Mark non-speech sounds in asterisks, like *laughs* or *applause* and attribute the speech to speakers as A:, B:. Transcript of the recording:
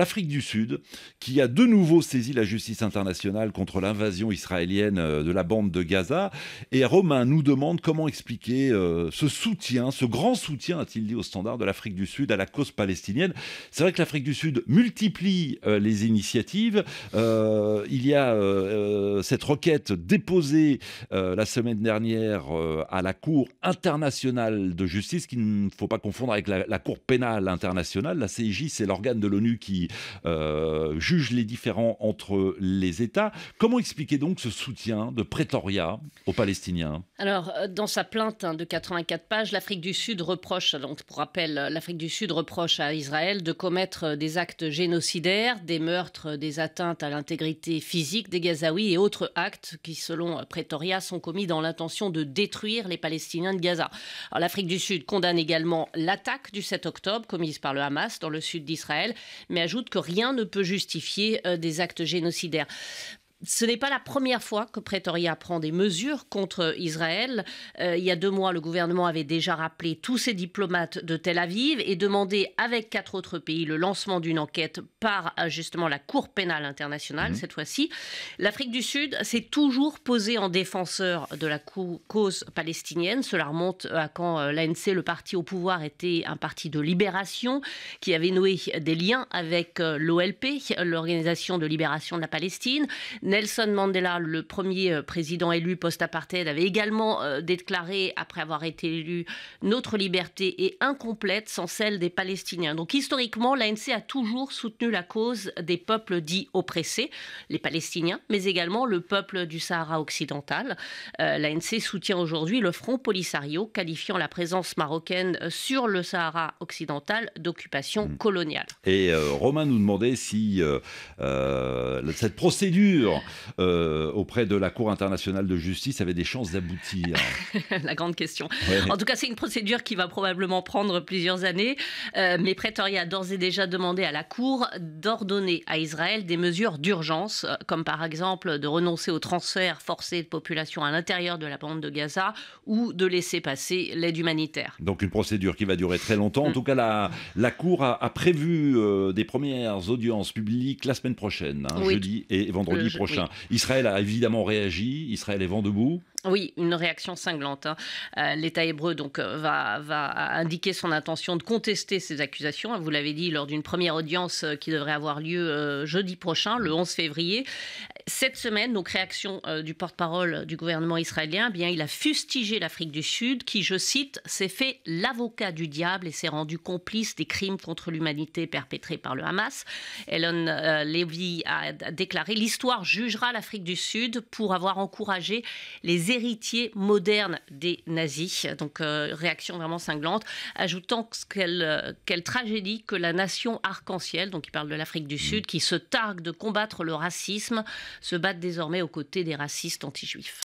A: L'Afrique du Sud, qui a de nouveau saisi la justice internationale contre l'invasion israélienne euh, de la bande de Gaza. Et Romain nous demande comment expliquer euh, ce soutien, ce grand soutien, a-t-il dit, au standard de l'Afrique du Sud à la cause palestinienne. C'est vrai que l'Afrique du Sud multiplie euh, les initiatives. il y a cette requête déposée la semaine dernière à la Cour internationale de justice, qu'il ne faut pas confondre avec la, la Cour pénale internationale. La CIJ, c'est l'organe de l'ONU qui euh, juge les différends entre les États. Comment expliquer donc ce soutien de Pretoria aux Palestiniens
B: Alors, euh, dans sa plainte hein, de 84 pages, l'Afrique du Sud reproche, donc pour rappel, l'Afrique du Sud reproche à Israël de commettre euh, des actes génocidaires, des meurtres, des atteintes à l'intégrité physique des Gazaouis et autres actes qui, selon Pretoria, sont commis dans l'intention de détruire les Palestiniens de Gaza. l'Afrique du Sud condamne également l'attaque du 7 octobre commise par le Hamas dans le sud d'Israël, mais ajoute que rien ne peut justifier euh, des actes génocidaires ce n'est pas la première fois que Pretoria prend des mesures contre Israël. Euh, il y a deux mois, le gouvernement avait déjà rappelé tous ses diplomates de Tel Aviv et demandé avec quatre autres pays le lancement d'une enquête par euh, justement la Cour pénale internationale mhm. cette fois-ci. L'Afrique du Sud s'est toujours posée en défenseur de la cause palestinienne. Cela remonte euh, à quand l'ANC, le parti au pouvoir, était un parti de libération qui avait noué des liens avec l'OLP, l'Organisation de libération de la Palestine. Nelson Mandela, le premier euh, président élu post-apartheid, avait également euh, déclaré, après avoir été élu, Notre liberté est incomplète sans celle des Palestiniens. Donc historiquement, l'ANC a toujours soutenu la cause des peuples dits oppressés, les Palestiniens, mais également le peuple du Sahara occidental. Euh, L'ANC soutient aujourd'hui le Front Polisario, qualifiant la présence marocaine sur le Sahara occidental d'occupation mm. coloniale.
A: Et Romain nous demandait si cette procédure euh, auprès de la Cour internationale de justice avait des chances d'aboutir
B: *laughs* La grande question. En tout cas, c'est une procédure qui va probablement prendre plusieurs années, euh, mais Pretoria a d'ores et déjà demandé à la Cour d'ordonner à Israël des mesures d'urgence, euh, comme par exemple de renoncer au transfert forcé de population à l'intérieur de la bande de Gaza ou de laisser passer l'aide humanitaire.
A: Donc une procédure qui va durer très longtemps. En mm. tout cas, la, la Cour a, prévu des premières audiences publiques la semaine prochaine, hein, jeudi et vendredi prochain. Israël a évidemment réagi, Israël est vent debout.
B: Oui, une réaction cinglante. Hein. Euh, L'État hébreu donc euh, va, indiquer son intention de contester ces accusations. Vous l'avez dit lors d'une première audience euh, qui devrait avoir lieu jeudi prochain, le 11 février. Cette semaine, donc réaction du porte-parole du gouvernement israélien, eh bien il a fustigé l'Afrique du Sud, qui, je cite, s'est fait l'avocat du diable et s'est rendu complice des crimes contre l'humanité perpétrés par le Hamas. Elon Levy a déclaré l'histoire jugera l'Afrique du Sud pour avoir encouragé les héritier moderne des nazis. Donc euh, réaction vraiment cinglante, ajoutant quelle, euh, quelle tragédie que la nation arc-en-ciel, donc il parle de l'Afrique du Sud, mm. qui se targue de combattre le racisme, se batte désormais aux côtés des racistes
A: anti-juifs.